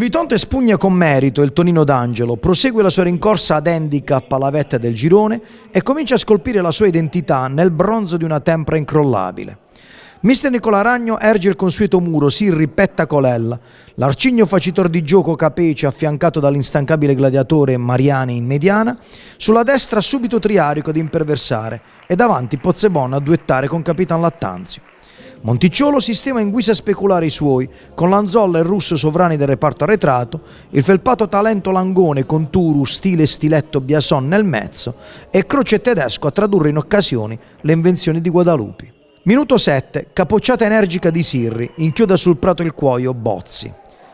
Bitonte spugna con merito il Tonino d'Angelo, prosegue la sua rincorsa ad handicap alla vetta del girone e comincia a scolpire la sua identità nel bronzo di una tempra incrollabile. Mister Nicola Ragno erge il consueto muro, si ripetta Colella. L'arcigno facitor di gioco Capece, affiancato dall'instancabile gladiatore Mariani in mediana, sulla destra subito Triarico ad imperversare e davanti Pozzebon a duettare con Capitan Lattanzio. Monticciolo sistema in guisa speculare i suoi, con Lanzolla e Russo sovrani del reparto arretrato, il felpato talento Langone con Turu, stile stiletto Biason nel mezzo e Croce tedesco a tradurre in occasioni le invenzioni di Guadalupi. Minuto 7, capocciata energica di Sirri, inchioda sul prato il cuoio Bozzi.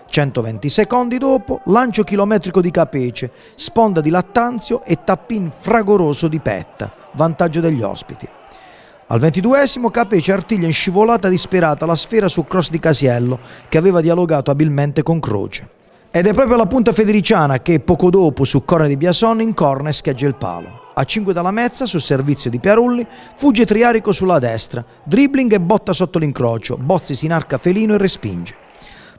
120 secondi dopo, lancio chilometrico di Capece, sponda di Lattanzio e tappin fragoroso di Petta, vantaggio degli ospiti. Al ventiduesimo Capece artiglia in scivolata disperata la sfera sul cross di Casiello che aveva dialogato abilmente con Croce. Ed è proprio la punta federiciana che poco dopo su corner di Biason incorna e scheggia il palo. A 5 dalla mezza, sul servizio di Piarulli, fugge Triarico sulla destra, dribbling e botta sotto l'incrocio, Bozzi si inarca felino e respinge.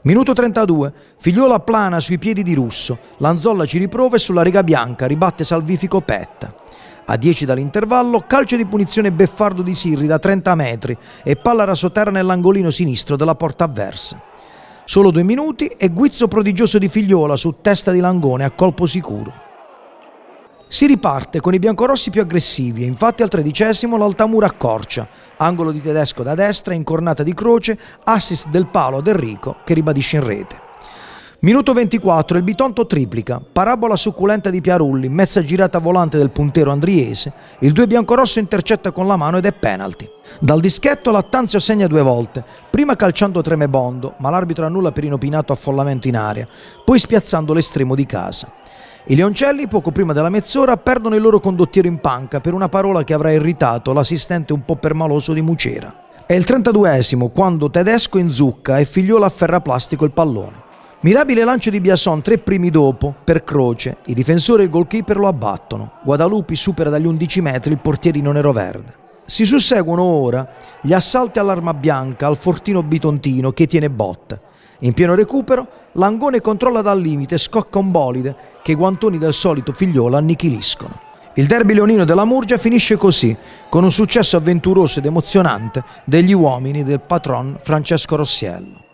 Minuto 32, Figliola plana sui piedi di Russo, Lanzolla ci riprova e sulla riga bianca ribatte salvifico Petta. A 10 dall'intervallo, calcio di punizione Beffardo di Sirri da 30 metri e palla rasoterra nell'angolino sinistro della porta avversa. Solo due minuti e guizzo prodigioso di Figliola su testa di Langone a colpo sicuro. Si riparte con i biancorossi più aggressivi e infatti al tredicesimo l'Altamura accorcia, angolo di tedesco da destra, incornata di croce, assist del palo ad Enrico che ribadisce in rete. Minuto 24, il Bitonto triplica, parabola succulenta di Piarulli, mezza girata volante del puntero andriese, il 2 biancorosso intercetta con la mano ed è penalty. Dal dischetto Lattanzio segna due volte, prima calciando Tremebondo, ma l'arbitro annulla per inopinato affollamento in aria, poi spiazzando l'estremo di casa. I Leoncelli, poco prima della mezz'ora, perdono il loro condottiero in panca per una parola che avrà irritato l'assistente un po' permaloso di Mucera. È il 32esimo quando Tedesco inzucca e Figliola afferra plastico il pallone. Mirabile lancio di Biason tre primi dopo, per croce, i difensori e il goalkeeper lo abbattono. Guadalupi supera dagli 11 metri il portierino nero-verde. Si susseguono ora gli assalti all'arma bianca al fortino bitontino che tiene botta. In pieno recupero, Langone controlla dal limite, e scocca un bolide che i guantoni del solito figliolo annichiliscono. Il derby leonino della Murgia finisce così, con un successo avventuroso ed emozionante degli uomini del patron Francesco Rossiello.